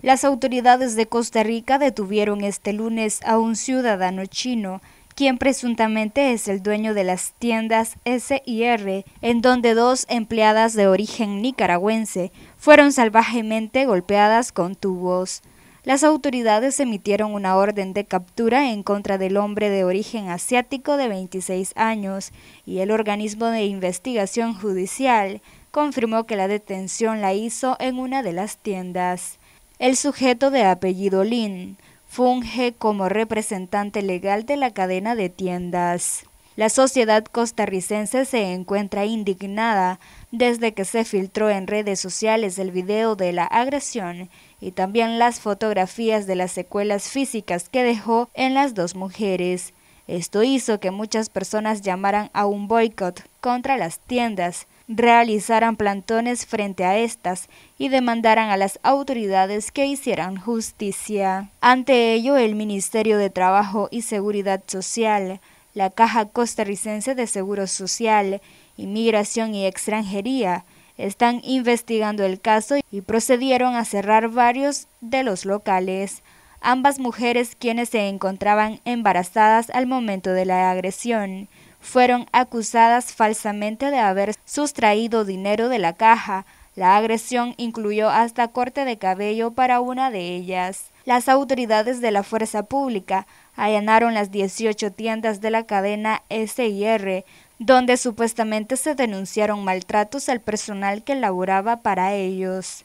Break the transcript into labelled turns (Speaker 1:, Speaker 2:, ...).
Speaker 1: Las autoridades de Costa Rica detuvieron este lunes a un ciudadano chino, quien presuntamente es el dueño de las tiendas S R, en donde dos empleadas de origen nicaragüense fueron salvajemente golpeadas con tubos. Las autoridades emitieron una orden de captura en contra del hombre de origen asiático de 26 años y el organismo de investigación judicial confirmó que la detención la hizo en una de las tiendas. El sujeto de apellido Lin funge como representante legal de la cadena de tiendas. La sociedad costarricense se encuentra indignada desde que se filtró en redes sociales el video de la agresión y también las fotografías de las secuelas físicas que dejó en las dos mujeres. Esto hizo que muchas personas llamaran a un boicot contra las tiendas, realizaran plantones frente a estas y demandaran a las autoridades que hicieran justicia. Ante ello, el Ministerio de Trabajo y Seguridad Social, la Caja Costarricense de Seguro Social, Inmigración y Extranjería, están investigando el caso y procedieron a cerrar varios de los locales ambas mujeres quienes se encontraban embarazadas al momento de la agresión. Fueron acusadas falsamente de haber sustraído dinero de la caja. La agresión incluyó hasta corte de cabello para una de ellas. Las autoridades de la fuerza pública allanaron las 18 tiendas de la cadena SIR, donde supuestamente se denunciaron maltratos al personal que laboraba para ellos.